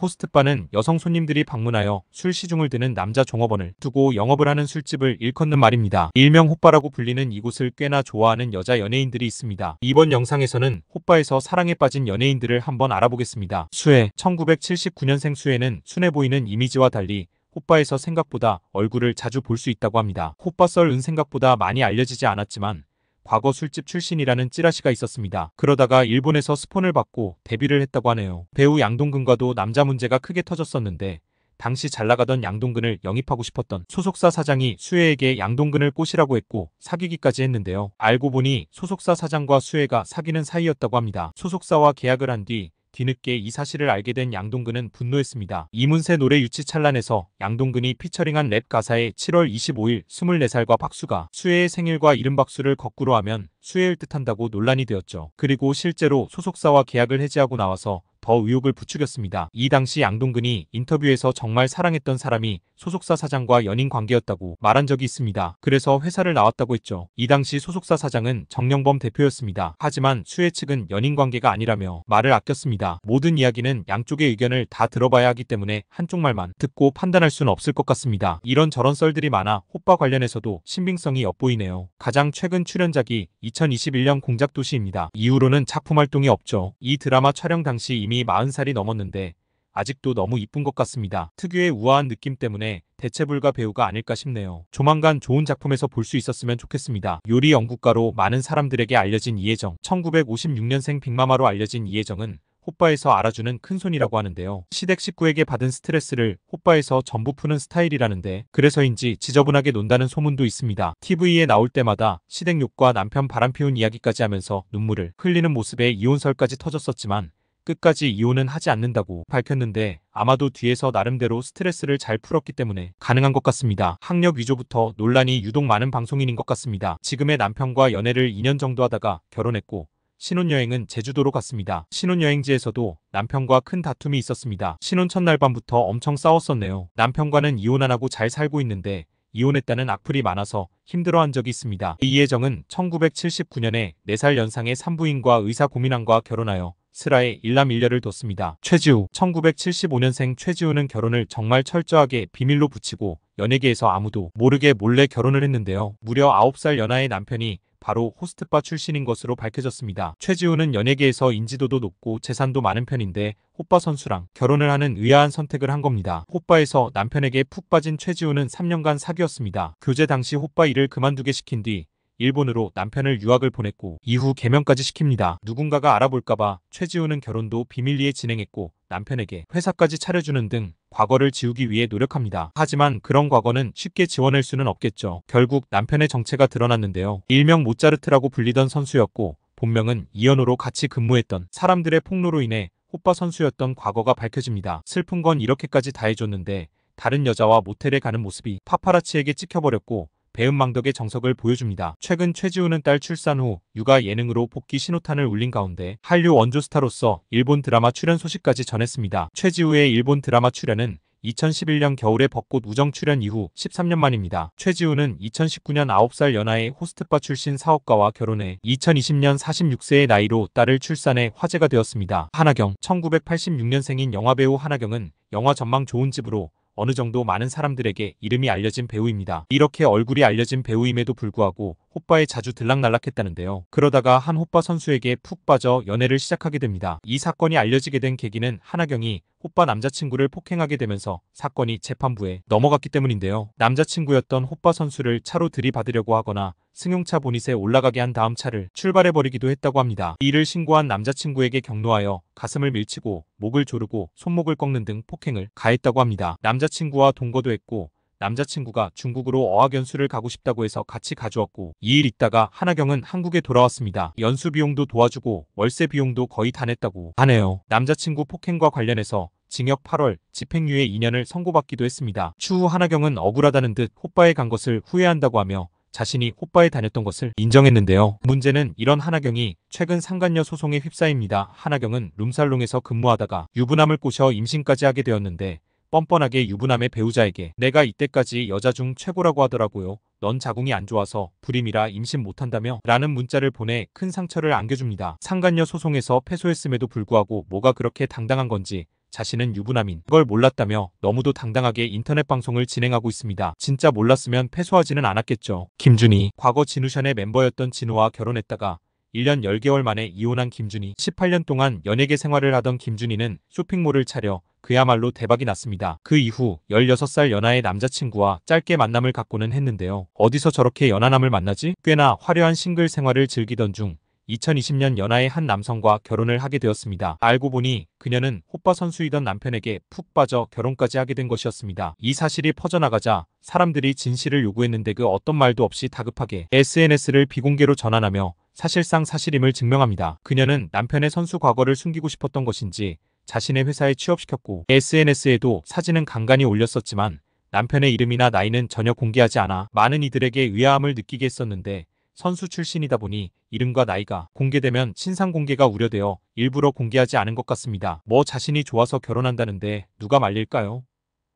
호스트바는 여성 손님들이 방문하여 술 시중을 드는 남자 종업원을 두고 영업을 하는 술집을 일컫는 말입니다. 일명 호빠라고 불리는 이곳을 꽤나 좋아하는 여자 연예인들이 있습니다. 이번 영상에서는 호빠에서 사랑에 빠진 연예인들을 한번 알아보겠습니다. 수혜 1979년생 수혜는 순해 보이는 이미지와 달리 호빠에서 생각보다 얼굴을 자주 볼 수 있다고 합니다. 호빠 썰은 생각보다 많이 알려지지 않았지만 과거 술집 출신이라는 찌라시가 있었습니다. 그러다가 일본에서 스폰을 받고 데뷔를 했다고 하네요. 배우 양동근과도 남자 문제가 크게 터졌었는데 당시 잘나가던 양동근을 영입하고 싶었던 소속사 사장이 수혜에게 양동근을 꼬시라고 했고 사귀기까지 했는데요. 알고 보니 소속사 사장과 수혜가 사귀는 사이였다고 합니다. 소속사와 계약을 한뒤 뒤늦게 이 사실을 알게 된 양동근은 분노했습니다. 이문세 노래 유치 찬란에서 양동근이 피처링한 랩 가사에 7월 25일 24살과 박수가 수혜의 생일과 이른 박수를 거꾸로 하면 수혜일 듯한다고 논란이 되었죠. 그리고 실제로 소속사와 계약을 해지하고 나와서 더 의혹을 부추겼습니다. 이 당시 양동근이 인터뷰에서 정말 사랑했던 사람이 소속사 사장과 연인 관계였다고 말한 적이 있습니다. 그래서 회사를 나왔다고 했죠. 이 당시 소속사 사장은 정영범 대표였습니다. 하지만 수혜 측은 연인 관계가 아니라며 말을 아꼈습니다. 모든 이야기는 양쪽의 의견을 다 들어봐야 하기 때문에 한쪽 말만 듣고 판단할 수는 없을 것 같습니다. 이런저런 썰들이 많아 호빠 관련해서도 신빙성이 엿보이네요. 가장 최근 출연작이 2021년 공작도시입니다. 이후로는 작품 활동이 없죠. 이 드라마 촬영 당시 이미 이미 40살이 넘었는데 아직도 너무 이쁜 것 같습니다. 특유의 우아한 느낌 때문에 대체불가 배우가 아닐까 싶네요. 조만간 좋은 작품에서 볼 수 있었으면 좋겠습니다. 요리 연구가로 많은 사람들에게 알려진 이혜정 1956년생 빅마마로 알려진 이혜정은 호빠에서 알아주는 큰손이라고 하는데요. 시댁 식구에게 받은 스트레스를 호빠에서 전부 푸는 스타일이라는데 그래서인지 지저분하게 논다는 소문도 있습니다. TV에 나올 때마다 시댁 욕과 남편 바람 피운 이야기까지 하면서 눈물을 흘리는 모습에 이혼설까지 터졌었지만 끝까지 이혼은 하지 않는다고 밝혔는데 아마도 뒤에서 나름대로 스트레스를 잘 풀었기 때문에 가능한 것 같습니다. 학력 위조부터 논란이 유독 많은 방송인인 것 같습니다. 지금의 남편과 연애를 2년 정도 하다가 결혼했고 신혼여행은 제주도로 갔습니다. 신혼여행지에서도 남편과 큰 다툼이 있었습니다. 신혼 첫날 밤부터 엄청 싸웠었네요. 남편과는 이혼 안 하고 잘 살고 있는데 이혼했다는 악플이 많아서 힘들어한 적이 있습니다. 이예정은 1979년에 4살 연상의 산부인과 의사 고민왕과 결혼하여 스라에 일남일녀를 뒀습니다. 최지우 1975년생 최지우는 결혼을 정말 철저하게 비밀로 붙이고 연예계에서 아무도 모르게 몰래 결혼을 했는데요. 무려 9살 연하의 남편이 바로 호스트바 출신인 것으로 밝혀졌습니다. 최지우는 연예계에서 인지도도 높고 재산도 많은 편인데 호빠 선수랑 결혼을 하는 의아한 선택을 한 겁니다. 호빠에서 남편에게 푹 빠진 최지우는 3년간 사귀었습니다. 교제 당시 호빠 일을 그만두게 시킨 뒤 일본으로 남편을 유학을 보냈고 이후 개명까지 시킵니다. 누군가가 알아볼까봐 최지우는 결혼도 비밀리에 진행했고 남편에게 회사까지 차려주는 등 과거를 지우기 위해 노력합니다. 하지만 그런 과거는 쉽게 지워낼 수는 없겠죠. 결국 남편의 정체가 드러났는데요. 일명 모짜르트라고 불리던 선수였고 본명은 이연호로 같이 근무했던 사람들의 폭로로 인해 호빠 선수였던 과거가 밝혀집니다. 슬픈 건 이렇게까지 다 해줬는데 다른 여자와 모텔에 가는 모습이 파파라치에게 찍혀버렸고 배은망덕의 정석을 보여줍니다. 최근 최지우는 딸 출산 후 육아 예능으로 복귀 신호탄을 울린 가운데 한류 원조스타로서 일본 드라마 출연 소식까지 전했습니다. 최지우의 일본 드라마 출연은 2011년 겨울의 벚꽃 우정 출연 이후 13년 만입니다. 최지우는 2019년 9살 연하의 호스트바 출신 사업가와 결혼해 2020년 46세의 나이로 딸을 출산해 화제가 되었습니다. 하나경 1986년생인 영화배우 하나경은 영화 전망 좋은 집으로 어느 정도 많은 사람들에게 이름이 알려진 배우입니다. 이렇게 얼굴이 알려진 배우임에도 불구하고 호빠에 자주 들락날락했다는데요. 그러다가 한 호빠 선수에게 푹 빠져 연애를 시작하게 됩니다. 이 사건이 알려지게 된 계기는 하나경이 호빠 남자친구를 폭행하게 되면서 사건이 재판부에 넘어갔기 때문인데요. 남자친구였던 호빠 선수를 차로 들이받으려고 하거나 승용차 보닛에 올라가게 한 다음 차를 출발해버리기도 했다고 합니다. 이를 신고한 남자친구에게 경로하여 가슴을 밀치고 목을 조르고 손목을 꺾는 등 폭행을 가했다고 합니다. 남자친구와 동거도 했고 남자친구가 중국으로 어학연수를 가고 싶다고 해서 같이 가주었고 2일 있다가 하나경은 한국에 돌아왔습니다. 연수 비용도 도와주고 월세 비용도 거의 다 냈다고 하네요. 남자친구 폭행과 관련해서 징역 8월, 집행유예 2년을 선고받기도 했습니다. 추후 하나경은 억울하다는 듯 호빠에 간 것을 후회한다고 하며 자신이 호빠에 다녔던 것을 인정했는데요. 문제는 이런 하나경이 최근 상간녀 소송에 휩싸입니다. 하나경은 룸살롱에서 근무하다가 유부남을 꼬셔 임신까지 하게 되었는데 뻔뻔하게 유부남의 배우자에게 내가 이때까지 여자 중 최고라고 하더라고요. 넌 자궁이 안 좋아서 불임이라 임신 못한다며 라는 문자를 보내 큰 상처를 안겨줍니다. 상간녀 소송에서 패소했음에도 불구하고 뭐가 그렇게 당당한 건지 자신은 유부남인 걸 몰랐다며 너무도 당당하게 인터넷 방송을 진행하고 있습니다. 진짜 몰랐으면 패소하지는 않았겠죠. 김준희 과거 진우션의 멤버였던 진우와 결혼했다가 1년 10개월 만에 이혼한 김준희 18년 동안 연예계 생활을 하던 김준희는 쇼핑몰을 차려 그야말로 대박이 났습니다. 그 이후 16살 연하의 남자친구와 짧게 만남을 갖고는 했는데요. 어디서 저렇게 연하남을 만나지? 꽤나 화려한 싱글 생활을 즐기던 중 2020년 연하의 한 남성과 결혼을 하게 되었습니다. 알고 보니 그녀는 호빠 선수이던 남편에게 푹 빠져 결혼까지 하게 된 것이었습니다. 이 사실이 퍼져나가자 사람들이 진실을 요구했는데 그 어떤 말도 없이 다급하게 SNS를 비공개로 전환하며 사실상 사실임을 증명합니다. 그녀는 남편의 선수 과거를 숨기고 싶었던 것인지 자신의 회사에 취업시켰고 SNS에도 사진은 간간히 올렸었지만 남편의 이름이나 나이는 전혀 공개하지 않아 많은 이들에게 의아함을 느끼게 했었는데 선수 출신이다 보니 이름과 나이가 공개되면 신상 공개가 우려되어 일부러 공개하지 않은 것 같습니다. 뭐 자신이 좋아서 결혼한다는데 누가 말릴까요?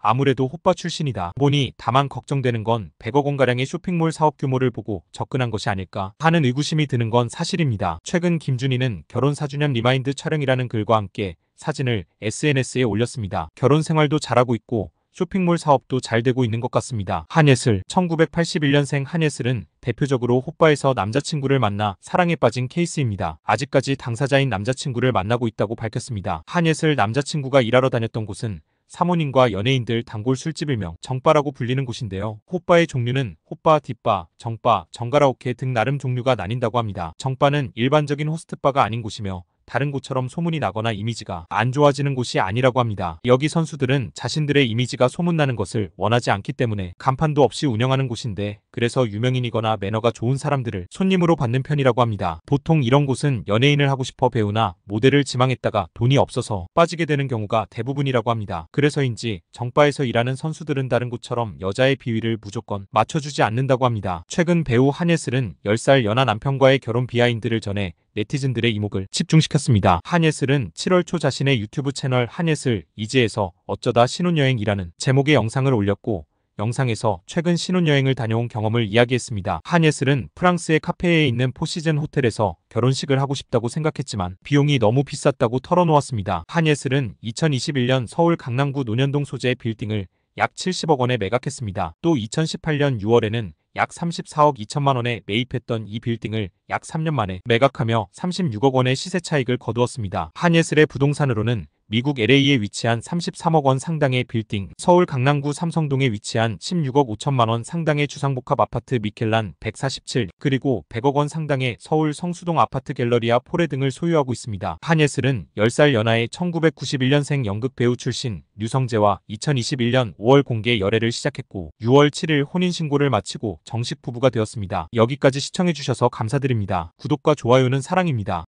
아무래도 호빠 출신이다 보니 다만 걱정되는 건 100억 원가량의 쇼핑몰 사업 규모를 보고 접근한 것이 아닐까 하는 의구심이 드는 건 사실입니다. 최근 김준희는 결혼 4주년 리마인드 촬영이라는 글과 함께 사진을 SNS에 올렸습니다. 결혼 생활도 잘하고 있고 쇼핑몰 사업도 잘 되고 있는 것 같습니다. 한예슬 1981년생 한예슬은 대표적으로 호빠에서 남자친구를 만나 사랑에 빠진 케이스입니다. 아직까지 당사자인 남자친구를 만나고 있다고 밝혔습니다. 한예슬 남자친구가 일하러 다녔던 곳은 사모님과 연예인들 단골 술집일명 정바라고 불리는 곳인데요. 호빠의 종류는 호빠, 뒷바, 정바, 정가라오케 등 나름 종류가 나뉜다고 합니다. 정바는 일반적인 호스트바가 아닌 곳이며 다른 곳처럼 소문이 나거나 이미지가 안 좋아지는 곳이 아니라고 합니다. 여기 선수들은 자신들의 이미지가 소문나는 것을 원하지 않기 때문에 간판도 없이 운영하는 곳인데 그래서 유명인이거나 매너가 좋은 사람들을 손님으로 받는 편이라고 합니다. 보통 이런 곳은 연예인을 하고 싶어 배우나 모델을 지망했다가 돈이 없어서 빠지게 되는 경우가 대부분이라고 합니다. 그래서인지 정바에서 일하는 선수들은 다른 곳처럼 여자의 비위를 무조건 맞춰주지 않는다고 합니다. 최근 배우 한예슬은 10살 연하 남편과의 결혼 비하인드를 전해 네티즌들의 이목을 집중시켰습니다. 한예슬은 7월 초 자신의 유튜브 채널 한예슬 이지에서 어쩌다 신혼여행이라는 제목의 영상을 올렸고 영상에서 최근 신혼여행을 다녀온 경험을 이야기했습니다. 한예슬은 프랑스의 카페에 있는 포시즌 호텔에서 결혼식을 하고 싶다고 생각했지만 비용이 너무 비쌌다고 털어놓았습니다. 한예슬은 2021년 서울 강남구 논현동 소재의 빌딩을 약 70억 원에 매각했습니다. 또 2018년 6월에는 약 34억 2천만 원에 매입했던 이 빌딩을 약 3년 만에 매각하며 36억 원의 시세 차익을 거두었습니다. 한예슬의 부동산으로는 미국 LA에 위치한 33억 원 상당의 빌딩, 서울 강남구 삼성동에 위치한 16억 5천만 원 상당의 주상복합 아파트 미켈란 147, 그리고 100억 원 상당의 서울 성수동 아파트 갤러리아 포레 등을 소유하고 있습니다. 한예슬은 10살 연하의 1991년생 연극 배우 출신 류성재와 2021년 5월 공개 열애를 시작했고 6월 7일 혼인신고를 마치고 정식 부부가 되었습니다. 여기까지 시청해주셔서 감사드립니다. 구독과 좋아요는 사랑입니다.